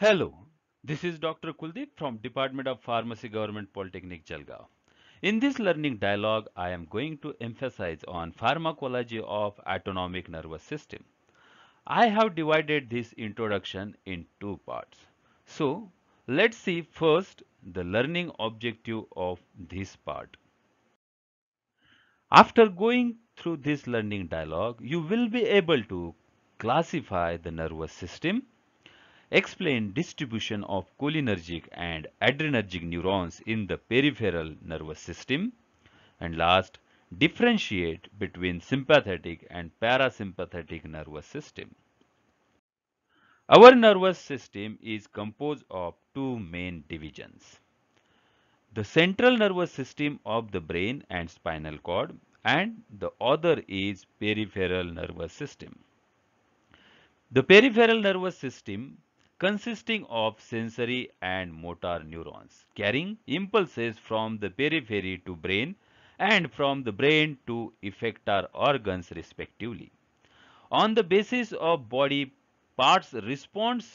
Hello, this is Dr. Kuldeep from Department of Pharmacy Government Polytechnic Jalgaon. In this learning dialogue, I am going to emphasize on pharmacology of autonomic nervous system. I have divided this introduction in two parts. So, let's see first the learning objective of this part. After going through this learning dialogue, you will be able to classify the nervous system explain distribution of cholinergic and adrenergic neurons in the peripheral nervous system. And last, differentiate between sympathetic and parasympathetic nervous system. Our nervous system is composed of two main divisions. The central nervous system of the brain and spinal cord and the other is peripheral nervous system. The peripheral nervous system consisting of sensory and motor neurons carrying impulses from the periphery to brain and from the brain to effector organs respectively. On the basis of body parts response,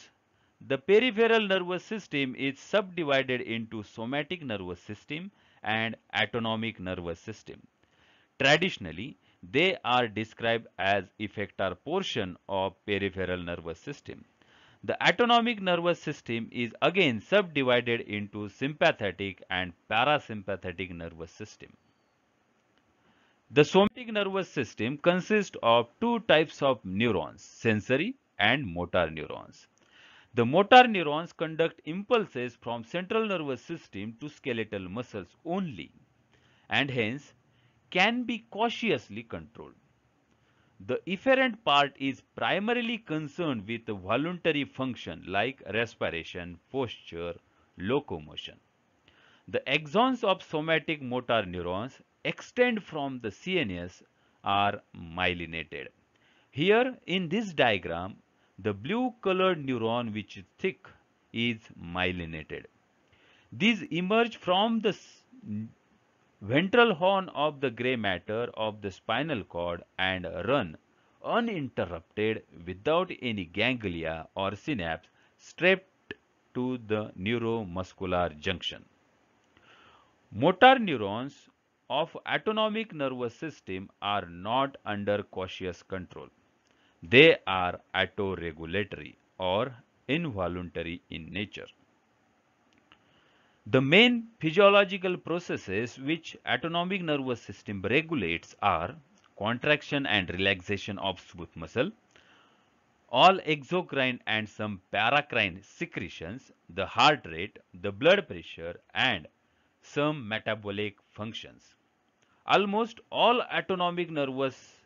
the peripheral nervous system is subdivided into somatic nervous system and autonomic nervous system. Traditionally, they are described as effector portion of peripheral nervous system. The autonomic nervous system is again subdivided into sympathetic and parasympathetic nervous system. The somatic nervous system consists of two types of neurons, sensory and motor neurons. The motor neurons conduct impulses from central nervous system to skeletal muscles only and hence can be cautiously controlled. The efferent part is primarily concerned with voluntary function like respiration, posture, locomotion. The axons of somatic motor neurons extend from the CNS are myelinated. Here in this diagram, the blue colored neuron which is thick is myelinated. These emerge from the ventral horn of the gray matter of the spinal cord and run uninterrupted without any ganglia or synapse straight to the neuromuscular junction. Motor neurons of autonomic nervous system are not under cautious control. They are autoregulatory or involuntary in nature. The main physiological processes which autonomic nervous system regulates are contraction and relaxation of smooth muscle, all exocrine and some paracrine secretions, the heart rate, the blood pressure and some metabolic functions. Almost all autonomic nervous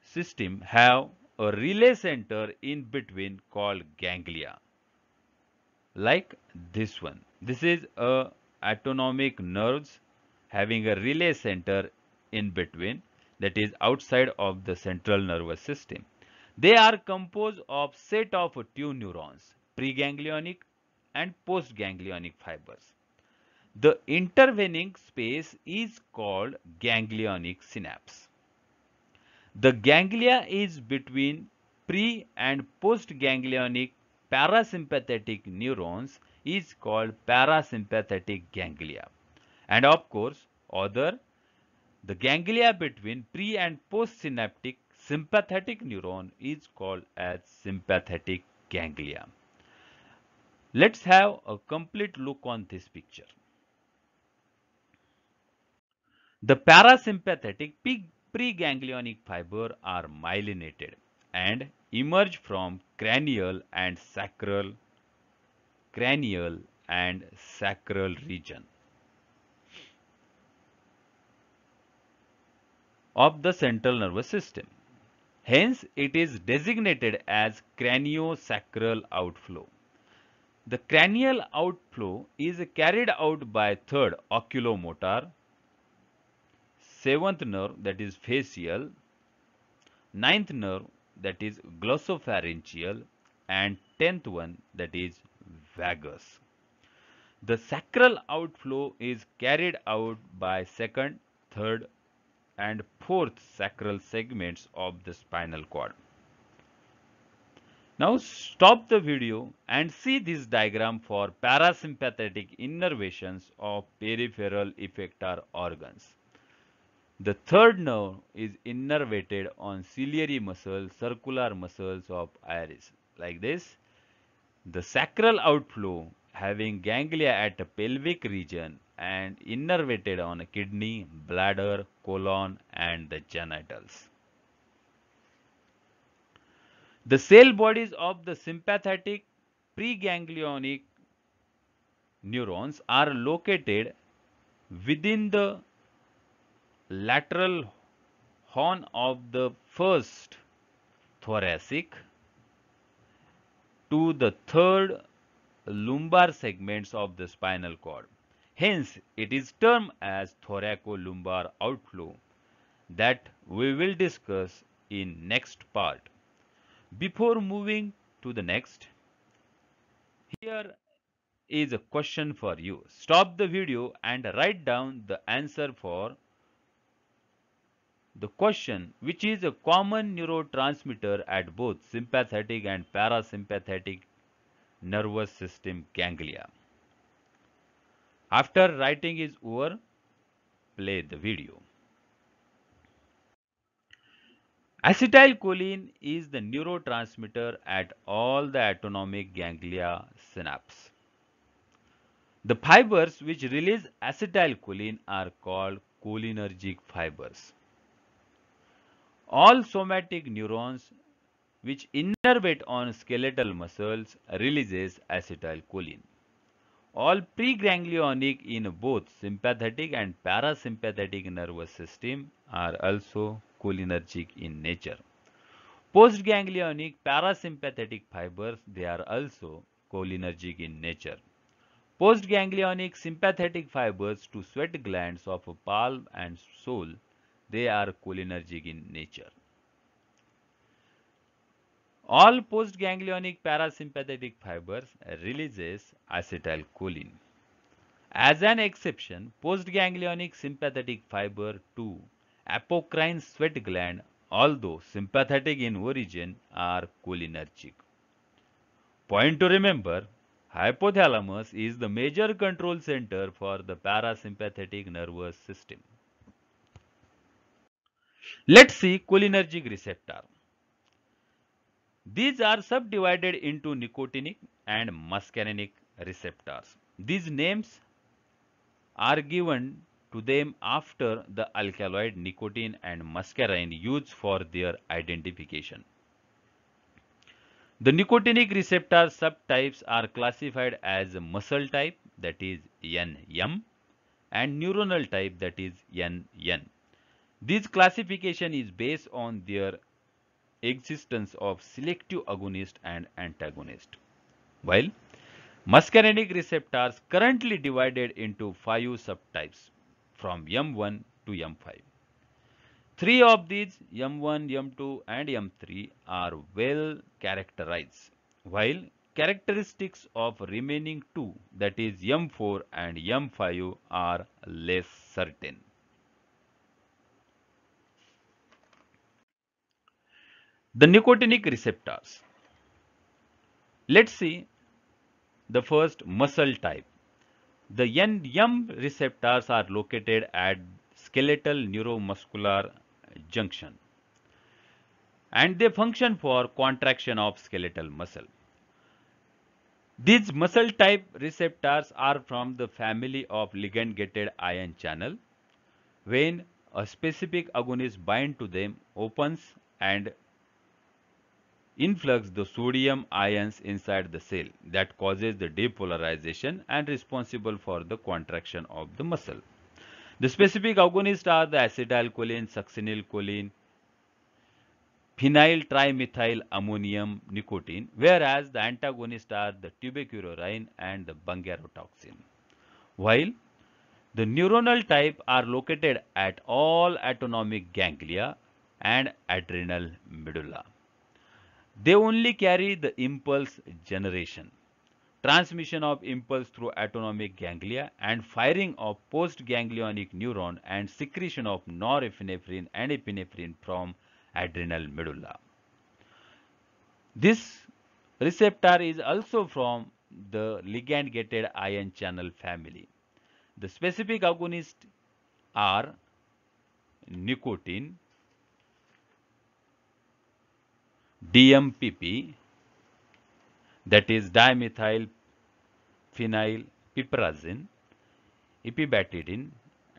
system have a relay center in between called ganglia like this one. This is a autonomic nerves having a relay center in between that is outside of the central nervous system. They are composed of set of two neurons, preganglionic and postganglionic fibers. The intervening space is called ganglionic synapse. The ganglia is between pre and postganglionic parasympathetic neurons is called parasympathetic ganglia. And of course, other the ganglia between pre and postsynaptic sympathetic neuron is called as sympathetic ganglia. Let's have a complete look on this picture. The parasympathetic preganglionic fiber are myelinated and emerge from cranial and sacral cranial and sacral region of the central nervous system. Hence, it is designated as craniosacral outflow. The cranial outflow is carried out by third oculomotor, seventh nerve that is facial, ninth nerve that is glossopharyngeal and 10th one that is vagus. The sacral outflow is carried out by second, third and fourth sacral segments of the spinal cord. Now stop the video and see this diagram for parasympathetic innervations of peripheral effector organs. The third nerve is innervated on ciliary muscle, circular muscles of iris, like this. The sacral outflow having ganglia at the pelvic region and innervated on a kidney, bladder, colon and the genitals. The cell bodies of the sympathetic preganglionic neurons are located within the lateral horn of the first thoracic to the third lumbar segments of the spinal cord. Hence, it is termed as thoracolumbar outflow that we will discuss in next part. Before moving to the next, here is a question for you. Stop the video and write down the answer for the question, which is a common neurotransmitter at both sympathetic and parasympathetic nervous system ganglia. After writing is over, play the video. Acetylcholine is the neurotransmitter at all the autonomic ganglia synapse. The fibers which release acetylcholine are called cholinergic fibers. All somatic neurons which innervate on skeletal muscles releases acetylcholine. All preganglionic in both sympathetic and parasympathetic nervous system are also cholinergic in nature. Postganglionic parasympathetic fibers, they are also cholinergic in nature. Postganglionic sympathetic fibers to sweat glands of palm and sole they are cholinergic in nature. All postganglionic parasympathetic fibers releases acetylcholine. As an exception, postganglionic sympathetic fiber 2, apocrine sweat gland, although sympathetic in origin, are cholinergic. Point to remember, hypothalamus is the major control center for the parasympathetic nervous system. Let's see cholinergic receptor. These are subdivided into nicotinic and muscarinic receptors. These names are given to them after the alkaloid nicotine and muscarine used for their identification. The nicotinic receptor subtypes are classified as muscle type that is NM and neuronal type that is NN. This classification is based on their existence of selective agonist and antagonist. While muscarinic receptors currently divided into five subtypes from M1 to M5. Three of these, M1, M2 and M3 are well characterized, while characteristics of remaining two, that is M4 and M5 are less certain. the nicotinic receptors. Let's see the first muscle type. The NM receptors are located at skeletal neuromuscular junction and they function for contraction of skeletal muscle. These muscle type receptors are from the family of ligand gated ion channel. When a specific agonist binds to them opens and influx the sodium ions inside the cell that causes the depolarization and responsible for the contraction of the muscle. The specific agonists are the acetylcholine, succinylcholine, phenyl trimethyl ammonium nicotine, whereas the antagonists are the tuberculin and the bungarotoxin. While the neuronal type are located at all autonomic ganglia and adrenal medulla. They only carry the impulse generation, transmission of impulse through autonomic ganglia and firing of postganglionic neuron and secretion of norepinephrine and epinephrine from adrenal medulla. This receptor is also from the ligand gated ion channel family. The specific agonists are nicotine, DMPP that is dimethyl phenyl piperazine, epibatidine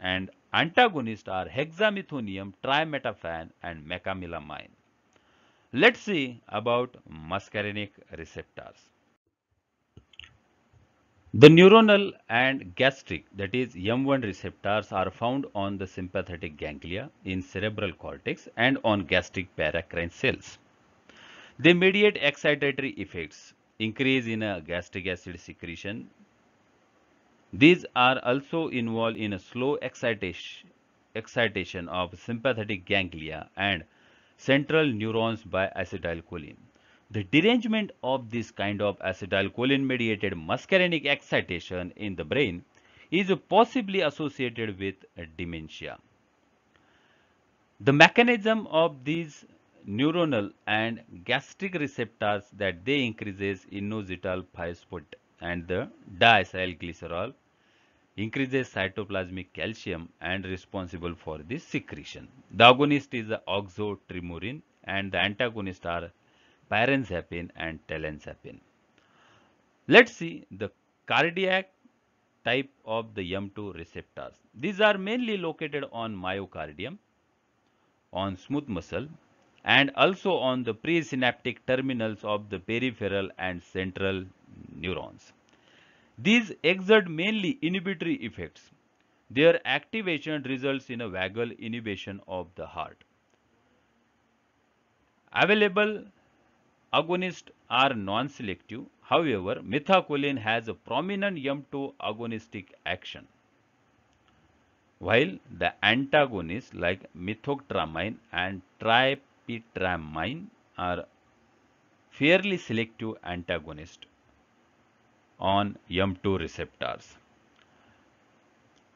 and antagonists are hexamethonium, trimetaphan and mecamylamine. Let's see about muscarinic receptors. The neuronal and gastric that is M1 receptors are found on the sympathetic ganglia in cerebral cortex and on gastric paracrine cells. They mediate excitatory effects, increase in a uh, gastric acid secretion. These are also involved in a slow excitation, excitation of sympathetic ganglia and central neurons by acetylcholine. The derangement of this kind of acetylcholine mediated muscarinic excitation in the brain is possibly associated with dementia. The mechanism of these neuronal and gastric receptors that they increases inositol phosphate spot and the diacylglycerol increases cytoplasmic calcium and responsible for this secretion. The agonist is the oxotremorin and the antagonist are parencepin and telencepin. Let's see the cardiac type of the M2 receptors. These are mainly located on myocardium, on smooth muscle and also on the presynaptic terminals of the peripheral and central neurons. These exert mainly inhibitory effects. Their activation results in a vagal inhibition of the heart. Available agonists are non-selective. However, methacholine has a prominent YM2 agonistic action, while the antagonists like methoctramine and triptamine ptramine are fairly selective antagonists on m 2 receptors.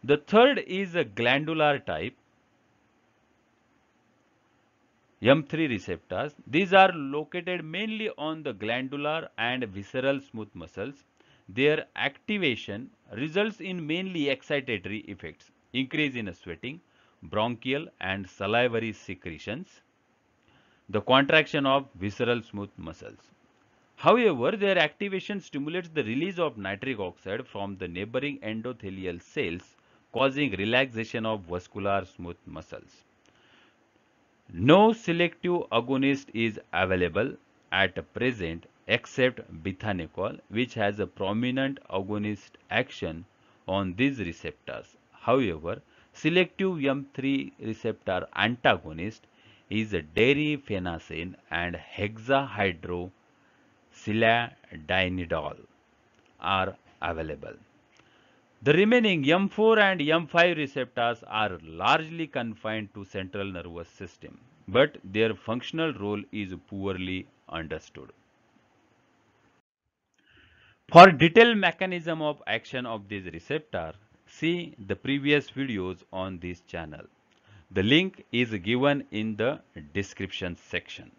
The third is a glandular type M3 receptors. These are located mainly on the glandular and visceral smooth muscles. Their activation results in mainly excitatory effects, increase in sweating, bronchial and salivary secretions, the contraction of visceral smooth muscles. However, their activation stimulates the release of nitric oxide from the neighboring endothelial cells, causing relaxation of vascular smooth muscles. No selective agonist is available at present except bithanecol, which has a prominent agonist action on these receptors. However, selective M3 receptor antagonist is deriphenacin and hexahydrosiladienidol are available. The remaining M4 and M5 receptors are largely confined to central nervous system, but their functional role is poorly understood. For detailed mechanism of action of this receptor, see the previous videos on this channel. The link is given in the description section.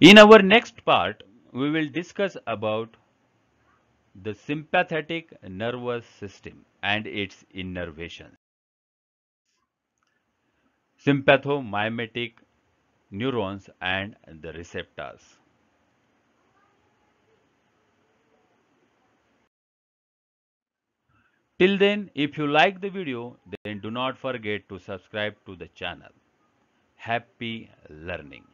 In our next part, we will discuss about the sympathetic nervous system and its innervations. Sympathomimetic neurons and the receptors. Till then, if you like the video, then do not forget to subscribe to the channel. Happy learning.